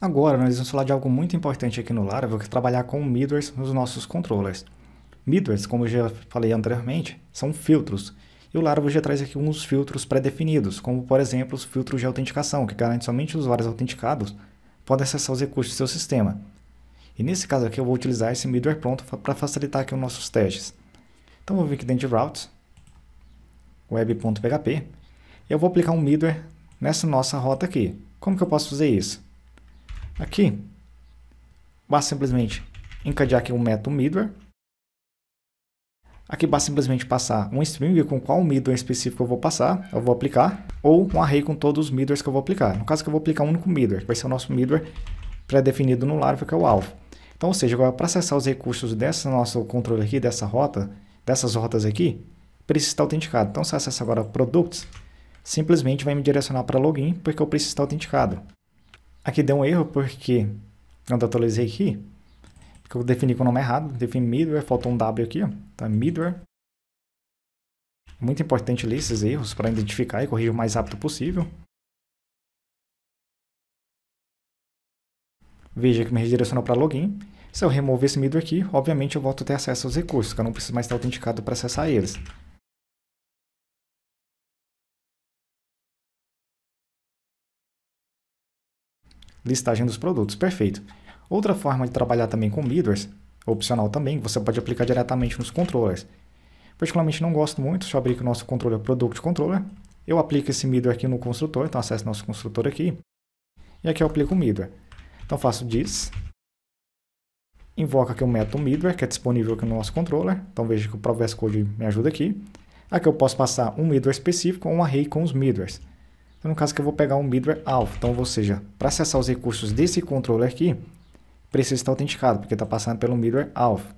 Agora, nós vamos falar de algo muito importante aqui no Laravel, que é trabalhar com middlers nos nossos controllers. Middlers, como eu já falei anteriormente, são filtros. E o Laravel já traz aqui alguns filtros pré-definidos, como por exemplo os filtros de autenticação, que garantem somente os usuários autenticados podem acessar os recursos do seu sistema. E nesse caso aqui eu vou utilizar esse middleware pronto para facilitar aqui os nossos testes. Então vou vir aqui dentro de routes, web.php, e eu vou aplicar um middleware nessa nossa rota aqui. Como que eu posso fazer isso? Aqui, basta simplesmente encadear aqui um método middleware. Aqui basta simplesmente passar um string com qual middleware específico eu vou passar, eu vou aplicar, ou um array com todos os middlewares que eu vou aplicar. No caso que eu vou aplicar um único middleware, que vai ser o nosso middleware pré-definido no Laravel, que é o alvo. Então, ou seja, agora para acessar os recursos desse nosso controle aqui, dessa rota, dessas rotas aqui, precisa estar autenticado. Então, se eu acessar agora Products, simplesmente vai me direcionar para Login, porque eu preciso estar autenticado. Aqui deu um erro porque quando eu atualizei aqui, porque eu defini com o nome errado, defini middleware, faltou um W aqui, ó, tá middleware. Muito importante ler esses erros para identificar e corrigir o mais rápido possível. Veja que me redirecionou para login. Se eu remover esse middleware aqui, obviamente eu volto a ter acesso aos recursos, que eu não preciso mais estar autenticado para acessar eles. listagem dos produtos. Perfeito. Outra forma de trabalhar também com middlers, opcional também, você pode aplicar diretamente nos controllers. Particularmente não gosto muito, deixa eu abrir aqui o nosso controller é Product Controller. Eu aplico esse middleware aqui no construtor, então acesso nosso construtor aqui. E aqui eu aplico o middleware. Então faço this. Invoca aqui o método middleware, que é disponível aqui no nosso controller. Então veja que o Pro VS Code me ajuda aqui. Aqui eu posso passar um middleware específico ou um array com os middlewares. Então, no caso que eu vou pegar um middleware é alpha. Então, ou seja, para acessar os recursos desse controller aqui, precisa estar autenticado, porque está passando pelo middleware é alpha.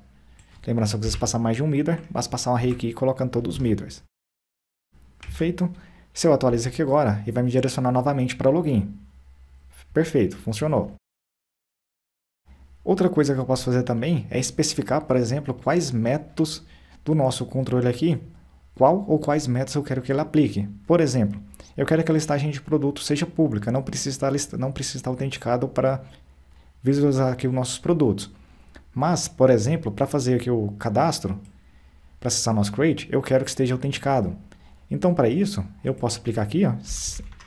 Lembrando, se você passar mais de um middleware, basta passar uma rei aqui colocando todos os middlewares. Feito. Se eu atualizo aqui agora, ele vai me direcionar novamente para login. Perfeito, funcionou. Outra coisa que eu posso fazer também é especificar, por exemplo, quais métodos do nosso controle aqui qual ou quais métodos eu quero que ela aplique. Por exemplo, eu quero que a listagem de produto seja pública, não precisa estar, não precisa estar autenticado para visualizar aqui os nossos produtos. Mas, por exemplo, para fazer aqui o cadastro, para acessar nosso Create, eu quero que esteja autenticado. Então, para isso, eu posso aplicar aqui ó,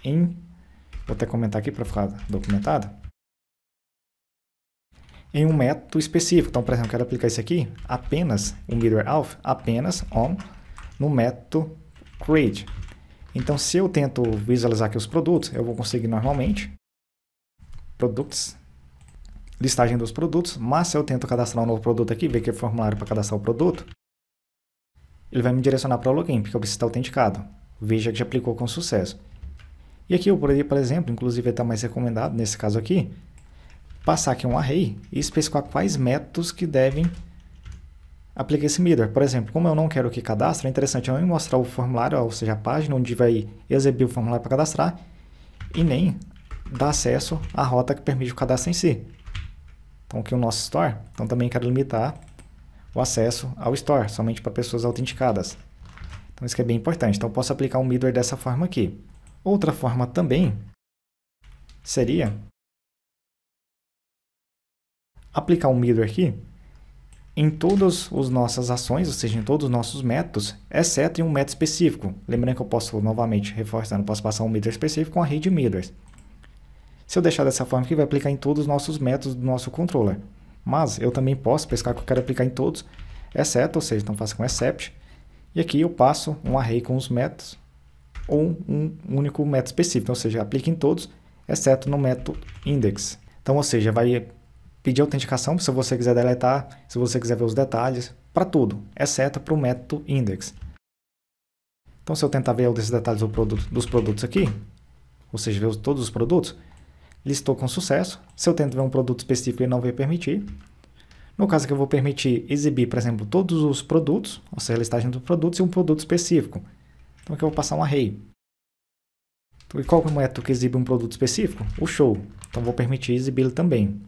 em... Vou até comentar aqui para ficar documentado. Em um método específico. Então, por exemplo, eu quero aplicar isso aqui, apenas o um middleware, alpha, apenas on no método create. Então, se eu tento visualizar aqui os produtos, eu vou conseguir normalmente, products, listagem dos produtos, mas se eu tento cadastrar um novo produto aqui, ver que é formulário para cadastrar o produto, ele vai me direcionar para o login, porque eu preciso estar autenticado. Veja que já aplicou com sucesso. E aqui eu poderia, por exemplo, inclusive estar mais recomendado nesse caso aqui, passar aqui um array e especificar quais métodos que devem aplica esse mirror. Por exemplo, como eu não quero que cadastre, é interessante eu nem mostrar o formulário, ou seja, a página onde vai exibir o formulário para cadastrar, e nem dar acesso à rota que permite o cadastro em si. Então aqui o nosso store, então também quero limitar o acesso ao store, somente para pessoas autenticadas. Então isso é bem importante. Então posso aplicar um middleware dessa forma aqui. Outra forma também seria aplicar um middleware aqui em todas as nossas ações, ou seja, em todos os nossos métodos, exceto em um método específico. Lembrando que eu posso, novamente, reforçando, posso passar um meter específico com a rede meters. Se eu deixar dessa forma aqui, vai aplicar em todos os nossos métodos do nosso controller. Mas eu também posso pescar que eu quero aplicar em todos, exceto, ou seja, então faço com except. E aqui eu passo um array com os métodos ou um único método específico, então, ou seja, aplica em todos, exceto no método index. Então, ou seja, vai pedir autenticação se você quiser deletar, se você quiser ver os detalhes, para tudo, exceto para o método index. Então, se eu tentar ver esses detalhes do produto, dos produtos aqui, ou seja, ver todos os produtos, listou com sucesso. Se eu tento ver um produto específico, ele não vai permitir. No caso que eu vou permitir exibir, por exemplo, todos os produtos, ou seja, a listagem dos produtos e um produto específico. Então, aqui eu vou passar um array. Então, e qual é o método que exibe um produto específico? O show. Então, vou permitir exibi-lo também.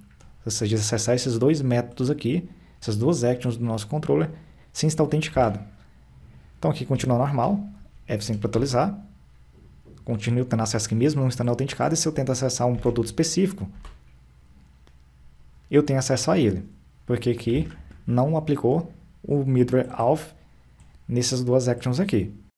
Ou seja, acessar esses dois métodos aqui, essas duas actions do nosso controller, sem estar autenticado. Então aqui continua normal, F5 para atualizar, continuo tendo acesso aqui mesmo, não estando autenticado, e se eu tento acessar um produto específico, eu tenho acesso a ele, porque aqui não aplicou o middleware auth nessas duas actions aqui.